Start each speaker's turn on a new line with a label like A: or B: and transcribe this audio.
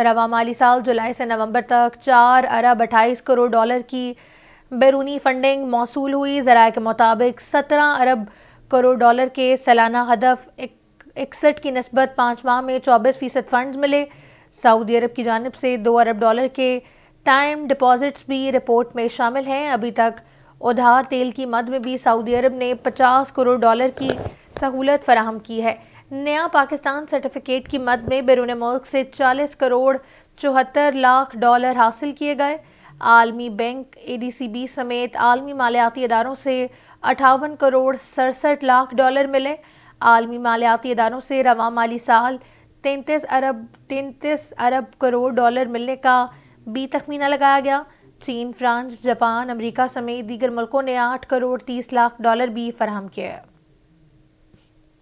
A: रवा माली साल जुलाई से नवंबर तक चार अरब अट्ठाईस करोड़ डॉलर की बैरूनी फंडिंग मौसू हुई ज़रा के मुताबिक सत्रह अरब करोड़ डॉलर के सालाना हदफ इकसठ की नस्बत पाँच माह में चौबीस फ़ीसद फंड मिले सऊदी अरब की जानब से दो अरब डॉलर के टाइम डिपॉजिट्स भी रिपोर्ट में शामिल हैं अभी तक उधार तेल की मद में भी सऊदी अरब ने पचास करोड़ डॉलर की सहूलत फराहम की है नया पाकिस्तान सर्टिफिकेट की मद में बैरून मुल्क से 40 करोड़ चौहत्तर लाख डॉलर हासिल किए गए आलमी बैंक एडीसीबी समेत आलमी मालियाती इदारों से अठावन करोड़ सड़सठ लाख डॉलर मिले आलमी मालियाती इदारों से रवा माली साल तैंतीस अरब तैंतीस अरब करोड़ डॉलर मिलने का भी तखमीना लगाया गया चीन फ्रांस जापान अमेरिका समेत दीगर मुल्कों ने आठ करोड़ तीस लाख डॉलर भी फराहम किया